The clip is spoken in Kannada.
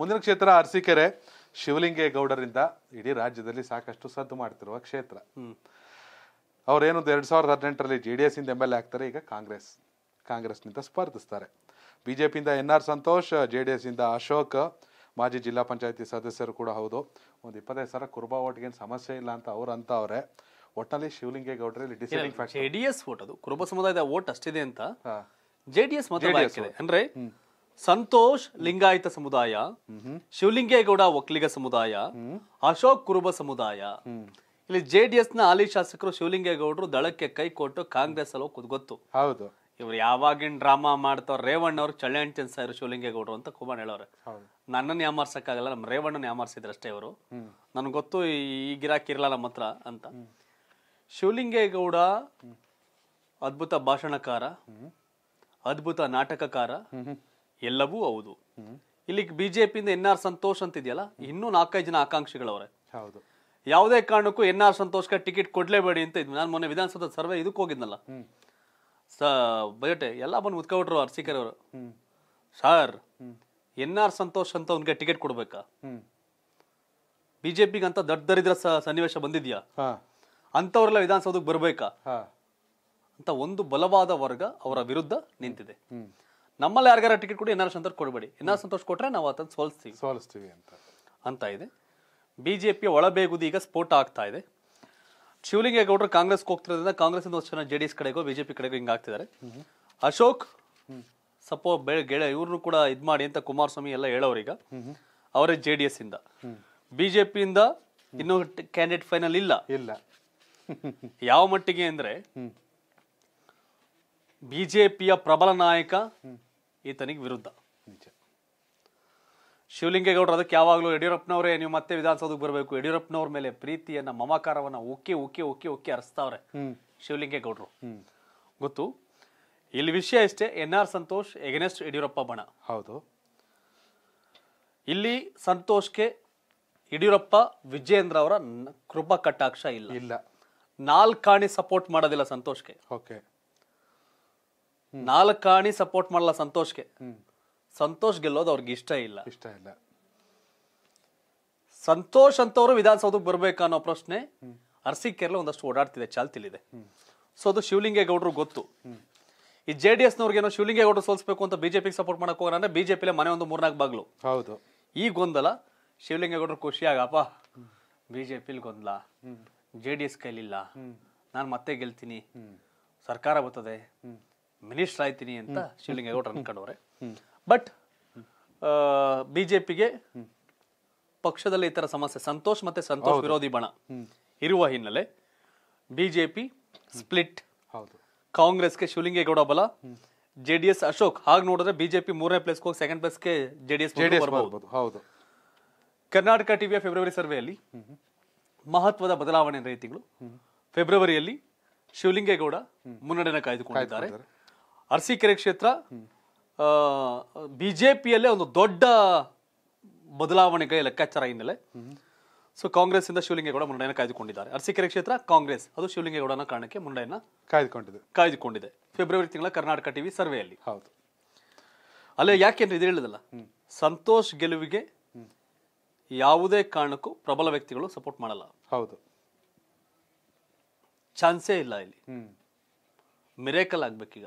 ಮುಂದಿನ ಕ್ಷೇತ್ರ ಅರಸೀಕೆರೆ ಶಿವಲಿಂಗೇಗೌಡರಿಂದ ಇಡೀ ರಾಜ್ಯದಲ್ಲಿ ಸಾಕಷ್ಟು ಸದ್ದು ಮಾಡ್ತಿರುವ ಕ್ಷೇತ್ರ ಅವ್ರೇನು ಎರಡು ಸಾವಿರದ ಹದಿನೆಂಟರಲ್ಲಿ ಜೆ ಡಿ ಎಸ್ ಇಂದ ಎಮ್ ಎಲ್ ಎ ಆಗ್ತಾರೆ ಈಗ ಕಾಂಗ್ರೆಸ್ ಕಾಂಗ್ರೆಸ್ನಿಂದ ಸ್ಪರ್ಧಿಸ್ತಾರೆ ಬಿಜೆಪಿಯಿಂದ N R Santosh J D ಇಂದ ಅಶೋಕ್ ಮಾಜಿ ಜಿಲ್ಲಾ ಪಂಚಾಯತಿ ಸದಸ್ಯರು ಕೂಡ ಹೌದು ಒಂದು ಇಪ್ಪತ್ತೈದು ಸಾವಿರ ಕುರುಬಾ ಓಟ್ಗೇನು ಸಮಸ್ಯೆ ಇಲ್ಲ ಅಂತ ಅವ್ರು ಅಂತ ಅವರೇ ಒಟ್ಟಿನಲ್ಲಿ ಶಿವಲಿಂಗೇಗೌಡರಲ್ಲಿ deciding factor J D S vote ಅದು ಕುರುಬ ಸಮುದಾಯದ ಓಟ್ ಅಷ್ಟಿದೆ ಅಂತ J D S Santosh Lingayat ಸಮುದಾಯ ಶಿವಲಿಂಗೇಗೌಡ ಒಕ್ಕಲಿಗ ಸಮುದಾಯ ಅಶೋಕ್ ಕುರುಬ ಸಮುದಾಯ ಇಲ್ಲಿ ಜೆ ಡಿ ಎಸ್ ನ ಹಾಲಿ ಶಾಸಕರು ಶಿವಲಿಂಗೇಗೌಡರು ದಳಕ್ಕೆ ಕೈ ಕೊಟ್ಟು ಕಾಂಗ್ರೆಸ್ ಅಲ್ಲಿ ಹೋಗೋದು ಗೊತ್ತು ಹೌದು ಇವ್ರು ಯಾವಾಗಿನ ಡ್ರಾಮಾ ಮಾಡ್ತಾವ್ರ ರೇವಣ್ಣ ಅವ್ರು ಚಳ್ಳೆ ಹಂಚಿನ ಶಿವಲಿಂಗೇಗೌಡರು ಅಂತ ಕುಮಾರ್ ಹೇಳೋರು ನನ್ನನ್ನು ಯಾಮಾರ್ಸಕ್ಕಾಗಲ್ಲ ನಮ್ಮ ರೇವಣ್ಣನ ಯಾಮಾರಿಸಿದ್ರು ಅಷ್ಟೇ ಇವರು ನನ್ಗೆ ಗೊತ್ತು ಈ ಇರಲ್ಲ ನಮ್ಮ ಹತ್ರ ಅಂತ ಶಿವಲಿಂಗೇಗೌಡ ಅದ್ಭುತ ಭಾಷಣಕಾರ ಅದ್ಭುತ ನಾಟಕಕಾರ ಎಲ್ಲವೂ ಹೌದು ಬಿಜೆಪಿ ಬಿಜೆಪಿಯಿಂದ ಎನ್ ಆರ್ ಸಂತೋಷ್ ಅಂತಿದೆಯಲ್ಲ ಇನ್ನೂ ನಾಲ್ಕೈದು ಜನ ಆಕಾಂಕ್ಷಿಗಳವರೇ ಹೌದು ಯಾವುದೇ ಕಾರಣಕ್ಕೂ ಎನ್ ಆರ್ ಸಂತೋಷ್ಗೆ ಟಿಕೆಟ್ ಕೊಡ್ಲೇಬೇಡಿ ಅಂತ ಇದ್ವಿ ನಾನು ಮೊನ್ನೆ ವಿಧಾನಸೌಧ ಸರ್ವೆ ಇದಕ್ಕೆ ಹೋಗಿದ್ನಲ್ಲ ಸ ಬಜೆಟ್ ಎಲ್ಲ ಬಂದು ಮುತ್ಕೊಬಿಟ್ರು ಅರ್ಸಿಕರ್ ಅವರು ಸರ್ ಎನ್ ಆರ್ ಸಂತೋಷ್ ಅಂತ ಅವ್ನಿಗೆ ಟಿಕೆಟ್ ಕೊಡ್ಬೇಕಾ ಬಿಜೆಪಿಗೆ ಅಂತ ದಡ್ಡ ದರಿದ್ರ ಸನ್ನಿವೇಶ ಬಂದಿದ್ಯಾ ಅಂತವ್ರೆಲ್ಲ ವಿಧಾನಸೌಧಕ್ಕೆ ಬರ್ಬೇಕಾ ಅಂತ ಒಂದು ಬಲವಾದ ವರ್ಗ ಅವರ ವಿರುದ್ಧ ನಿಂತಿದೆ ನಮ್ಮಲ್ಲಿ ಯಾರಿಗಾರ ಟಿಕೆಟ್ ಕೊಡಿ ಏನಾರು ಸಂತೋಷ ಕೊಡಬೇಡಿ ಏನಾರು ಸಂತೋಷ ಕೊಟ್ರೆ ನಾವು ಅದನ್ನು ಸೋಲಿಸ್ತೀವಿ ಸೋಲಿಸ್ತೀವಿ ಅಂತ ಅಂತ ಇದೆ ಬಿ ಜೆ ಪಿಯ ಈಗ ಸ್ಫೋಟ ಆಗ್ತಾ ಇದೆ ಶಿವಲಿಂಗೇಗೌಡರು ಕಾಂಗ್ರೆಸ್ಗೆ ಹೋಗ್ತಿರೋದ್ರಿಂದ ಕಾಂಗ್ರೆಸ್ ಒಂದಷ್ಟು ಜನ ಜೆ ಡಿ ಎಸ್ ಕಡೆಗೋ ಬಿ ಜೆ ಪಿ ಕಡೆಗೋ ಹಿಂಗೆ ಆಗ್ತಿದ್ದಾರೆ ಅಶೋಕ್ ಸಪೋ ಬೆಳೆ ಗೆಳೆ ಇವ್ರನ್ನು ಕೂಡ ಇದು ಮಾಡಿ ಅಂತ ಕುಮಾರಸ್ವಾಮಿ ಎಲ್ಲ ಹೇಳೋರೀಗ ಅವರೇ ಜೆ ಡಿ ಎಸ್ ಇಂದ ಬಿ ಜೆ ಪಿಯಿಂದ ಇನ್ನೂ ಕ್ಯಾಂಡಿಡೇಟ್ ಫೈನಲ್ ಇಲ್ಲ ಇಲ್ಲ ಯಾವ ಮಟ್ಟಿಗೆ ಅಂದ್ರೆ ಬಿಜೆಪಿಯ ಪ್ರಬಲ ನಾಯಕ ಈತನಿಗೆ ವಿರುದ್ಧ ನಿಜ ಶಿವಲಿಂಗೇಗೌಡರು ಅದಕ್ಕೆ ಯಾವಾಗಲೂ ಯಡಿಯೂರಪ್ಪನವರೇ ನೀವು ಮತ್ತೆ ವಿಧಾನಸೌಧಕ್ಕೆ ಬರಬೇಕು ಯಡಿಯೂರಪ್ಪನವ್ರ ಮೇಲೆ ಪ್ರೀತಿಯನ್ನ ಮಮಕಾರವನ್ನ ಉಕ್ಕಿ ಉಕ್ಕಿ ಉಕ್ಕಿ ಉಕ್ಕಿ ಹರಿಸ್ತಾವ್ರೆ ಶಿವಲಿಂಗೇಗೌಡರು ಗೊತ್ತು ಇಲ್ಲಿ ವಿಷಯ ಇಷ್ಟೇ N R Santosh against Yediyurappa ಬಣ ಹೌದು ಇಲ್ಲಿ ಸಂತೋಷ್ಗೆ ಯಡಿಯೂರಪ್ಪ ವಿಜಯೇಂದ್ರ ಅವರ ಕೃಪಾ ಕಟಾಕ್ಷ ಇಲ್ಲ ಇಲ್ಲ ನಾಲ್ಕಾಣಿ ಸಪೋರ್ಟ್ ಮಾಡೋದಿಲ್ಲ ಸಂತೋಷ್ಗೆ ಓಕೆ ನಾಲ್ಕಾಣಿ ಸಪೋರ್ಟ್ ಮಾಡಲ್ಲ ಸಂತೋಷ್ಗೆ ಸಂತೋಷ್ ಗೆಲ್ಲೋದು ಅವ್ರಿಗೆ ಇಷ್ಟ ಇಲ್ಲ ಇಷ್ಟ ಇಲ್ಲ ಸಂತೋಷ್ ಅಂತವರು ವಿಧಾನಸೌಧಕ್ಕೆ ಬರ್ಬೇಕು ಅನ್ನೋ ಪ್ರಶ್ನೆ ಅರಸಿಕೆರೆಲ್ಲ ಒಂದಷ್ಟು ಓಡಾಡ್ತಿದೆ ಚಾಲ್ತಿಲಿದೆ ಸೊ ಅದು ಶಿವಲಿಂಗೇಗೌಡರು ಗೊತ್ತು ಈ ಜೆ ಡಿ ಎಸ್ನವ್ರಿಗೇನೋ ಶಿವಲಿಂಗೇಗೌಡರು ಸೋಲಿಸಬೇಕು ಅಂತ ಬಿಜೆಪಿ ಸಪೋರ್ಟ್ ಮಾಡಕ್ ಅಂದ್ರೆ ಬಿಜೆಪಿ ಮನೆ ಒಂದು ಮೂರ್ನಾಕ್ ಬಾಗ್ಲು ಹೌದು ಈ ಗೊಂದಲ ಶಿವಲಿಂಗೇಗೌಡರು ಖುಷಿಯಾಗಪ್ಪ ಬಿಜೆಪಿ ಗೊಂದಲ ಜೆ ಡಿ ಎಸ್ ಕೈಲಿಲ್ಲ ನಾನು ಮತ್ತೆ ಗೆಲ್ತೀನಿ ಸರ್ಕಾರ ಬರ್ತದೆ ಮಿನಿಸ್ಟರ್ ಆಯ್ತೀನಿ ಅಂತ ಶಿವಲಿಂಗೇಗೌಡರು ಅನ್ಕೊಂಡವ್ರೆ ಬಟ್ ಬಿ ಜೆ ಪಿಗೆ ಪಕ್ಷದಲ್ಲಿ ಈ ಸಮಸ್ಯೆ ಸಂತೋಷ್ ಮತ್ತೆ ಸಂತೋಷ್ ವಿರೋಧಿ ಬಣ ಇರುವ ಹಿನ್ನೆಲೆ ಬಿಜೆಪಿ ಸ್ಪ್ಲಿಟ್ ಕಾಂಗ್ರೆಸ್ಗೆ ಶಿವಲಿಂಗೇಗೌಡ ಬಲ ಜೆ ಡಿ ಎಸ್ ಅಶೋಕ್ ಹಾಗೆ ನೋಡಿದ್ರೆ ಬಿಜೆಪಿ ಮೂರನೇ ಪ್ಲೇಸ್ ಹೋಗಿ second place J D S ಹೌದು ಕರ್ನಾಟಕ ಟಿವಿಯ ಫೆಬ್ರವರಿ ಸರ್ವೆಯಲ್ಲಿ ಮಹತ್ವದ ಬದಲಾವಣೆ ರೈತಿಗಳು ಫೆಬ್ರವರಿಯಲ್ಲಿ ಶಿವಲಿಂಗೇಗೌಡ ಮುನ್ನಡೆನ ಕಾಯ್ದುಕೊಂಡಿದ್ದಾರೆ ಅರಸೀಕೆರೆ ಕ್ಷೇತ್ರ ಬಿ ಜೆ ಪಿಯಲ್ಲೇ ಒಂದು ದೊಡ್ಡ ಬದಲಾವಣೆಗಳ ಲೆಕ್ಕಾಚಾರ ಹಿನ್ನೆಲೆ ಸೊ ಕಾಂಗ್ರೆಸ್ ಇಂದ ಶಿವಲಿಂಗೇಗೌಡ ಮುಂಡೈನ ಕಾಯ್ದುಕೊಂಡಿದ್ದಾರೆ ಅರಸೀಕೆರೆ ಕ್ಷೇತ್ರ ಕಾಂಗ್ರೆಸ್ ಅದು ಶಿವಲಿಂಗೇಗೌಡನ ಕಾರಣಕ್ಕೆ ಮುಂಡೈನ ಕಾಯ್ದುಕೊಂಡಿದೆ ಕಾಯ್ದುಕೊಂಡಿದೆ ಫೆಬ್ರವರಿ ತಿಂಗಳ ಕರ್ನಾಟಕ ಟಿವಿ ಸರ್ವೆಯಲ್ಲಿ ಹೌದು ಅಲ್ಲೇ ಯಾಕೆಂದ್ರೆ ಇದು ಹೇಳಿದಲ್ಲ ಸಂತೋಷ್ ಗೆಲುವಿಗೆ ಯಾವುದೇ ಕಾರಣಕ್ಕೂ ಪ್ರಬಲ ವ್ಯಕ್ತಿಗಳು ಸಪೋರ್ಟ್ ಮಾಡಲ್ಲ ಹೌದು ಚಾನ್ಸೇ ಇಲ್ಲ ಇಲ್ಲಿ ಮಿರೇಕಲ್ ಆಗ್ಬೇಕೀಗ